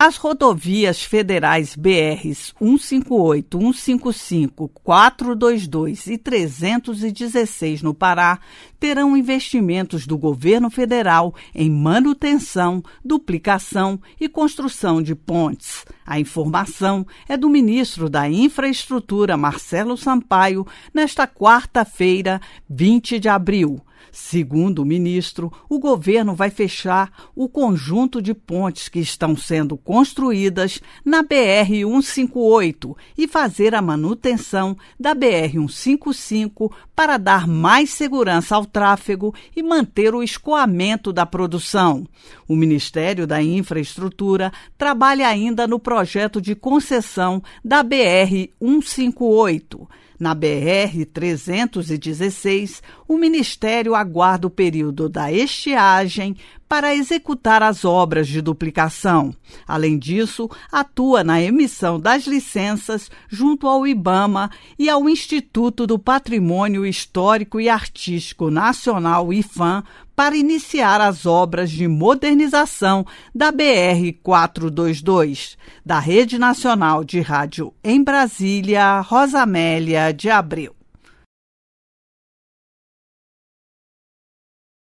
As rodovias federais BRs 158, 155, 422 e 316 no Pará terão investimentos do governo federal em manutenção, duplicação e construção de pontes. A informação é do ministro da Infraestrutura, Marcelo Sampaio, nesta quarta-feira, 20 de abril. Segundo o ministro, o governo vai fechar o conjunto de pontes que estão sendo construídas na BR-158 e fazer a manutenção da BR-155 para dar mais segurança ao tráfego e manter o escoamento da produção. O Ministério da Infraestrutura trabalha ainda no projeto de concessão da BR-158. Na BR-316, o Ministério aguarda o período da estiagem para executar as obras de duplicação. Além disso, atua na emissão das licenças junto ao IBAMA e ao Instituto do Patrimônio Histórico e Artístico Nacional, IFAM, para iniciar as obras de modernização da BR 422, da Rede Nacional de Rádio em Brasília, Rosamélia de Abreu.